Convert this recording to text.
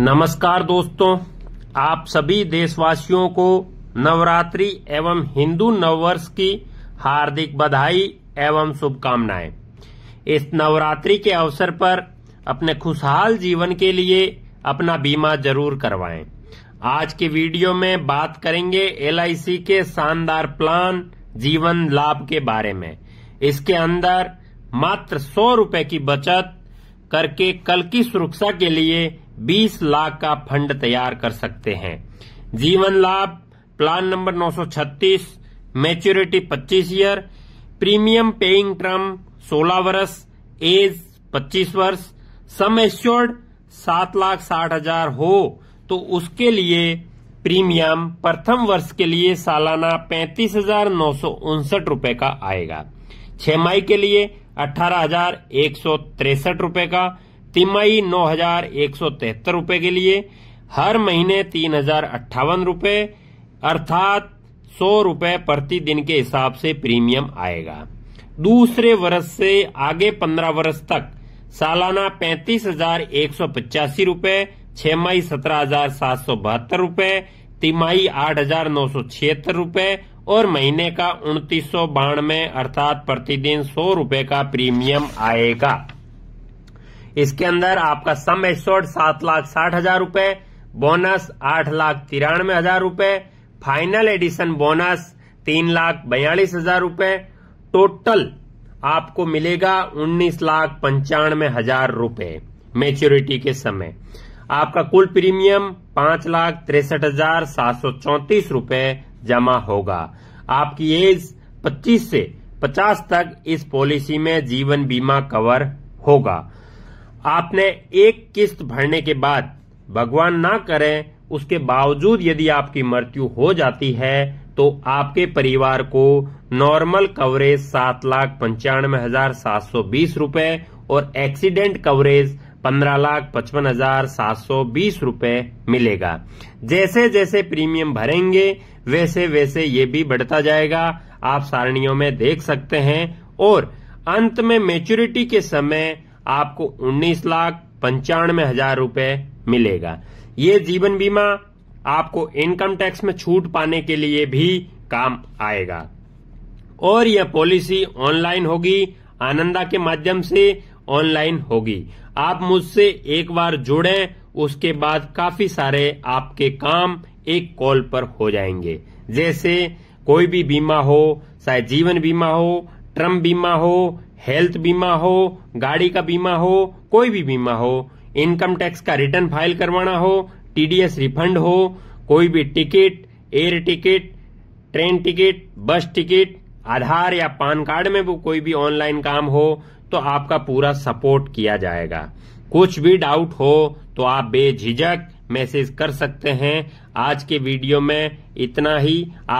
नमस्कार दोस्तों आप सभी देशवासियों को नवरात्रि एवं हिंदू नववर्ष की हार्दिक बधाई एवं शुभकामनाएं इस नवरात्रि के अवसर पर अपने खुशहाल जीवन के लिए अपना बीमा जरूर करवाएं। आज के वीडियो में बात करेंगे एल के शानदार प्लान जीवन लाभ के बारे में इसके अंदर मात्र सौ रूपए की बचत करके कल की सुरक्षा के लिए 20 लाख का फंड तैयार कर सकते हैं Jeevan Labh plan number 936 maturity 25 year premium paying term 16 वर्ष एज 25 वर्ष सम एश्योर्ड सात लाख साठ हजार हो तो उसके लिए प्रीमियम प्रथम वर्ष के लिए सालाना पैंतीस हजार नौ सौ उनसठ रूपए का आएगा छह मई के लिए अठारह हजार एक सौ तिरसठ रूपए का तिमाही नौ हजार एक सौ तिहत्तर रूपए के लिए हर महीने तीन हजार अट्ठावन रूपए अर्थात सौ रूपये प्रतिदिन के हिसाब से प्रीमियम आएगा दूसरे वर्ष से आगे पंद्रह वर्ष तक सालाना पैंतीस हजार एक सौ पचासी रूपए छह मई सत्रह हजार सात सौ बहत्तर रूपए तिमाही आठ हजार नौ सौ छिहत्तर रूपए और महीने का उन्तीस सौ बानवे अर्थात प्रतिदिन सौ रूपये का प्रीमियम आएगा इसके अंदर आपका सम एसोड सात लाख साठ हजार रूपए बोनस आठ लाख तिरानवे हजार रूपए फाइनल एडिशन बोनस तीन लाख बयालीस हजार रूपए टोटल आपको मिलेगा उन्नीस लाख पंचानवे हजार रूपए मेच्योरिटी के समय आपका कुल प्रीमियम पांच लाख तिरसठ हजार सात सौ चौतीस रूपए जमा होगा आपकी एज पच्चीस से पचास तक इस पॉलिसी में जीवन बीमा कवर होगा आपने एक किस्त भरने के बाद भगवान ना करें उसके बावजूद यदि आपकी मृत्यु हो जाती है तो आपके परिवार को नॉर्मल कवरेज सात लाख पंचानवे हजार सात सौ बीस रूपए और एक्सीडेंट कवरेज पंद्रह लाख पचपन हजार सात सौ बीस रूपए मिलेगा जैसे जैसे प्रीमियम भरेंगे वैसे वैसे ये भी बढ़ता जाएगा आप सारणियों में देख सकते हैं और अंत में मेच्योरिटी के समय आपको उन्नीस लाख पंचानवे हजार रूपए मिलेगा ये जीवन बीमा आपको इनकम टैक्स में छूट पाने के लिए भी काम आएगा और यह पॉलिसी ऑनलाइन होगी आनंदा के माध्यम से ऑनलाइन होगी आप मुझसे एक बार जुड़े उसके बाद काफी सारे आपके काम एक कॉल पर हो जाएंगे जैसे कोई भी बीमा हो चाहे जीवन बीमा हो टर्म बीमा हो हेल्थ बीमा हो गाड़ी का बीमा हो कोई भी बीमा हो इनकम टैक्स का रिटर्न फाइल करवाना हो टीडीएस रिफंड हो कोई भी ticket air ticket train ticket bus ticket Aadhaar या पान कार्ड में वो कोई भी ऑनलाइन काम हो तो आपका पूरा सपोर्ट किया जाएगा कुछ भी डाउट हो तो आप बेझिझक मैसेज कर सकते हैं आज के वीडियो में इतना ही आप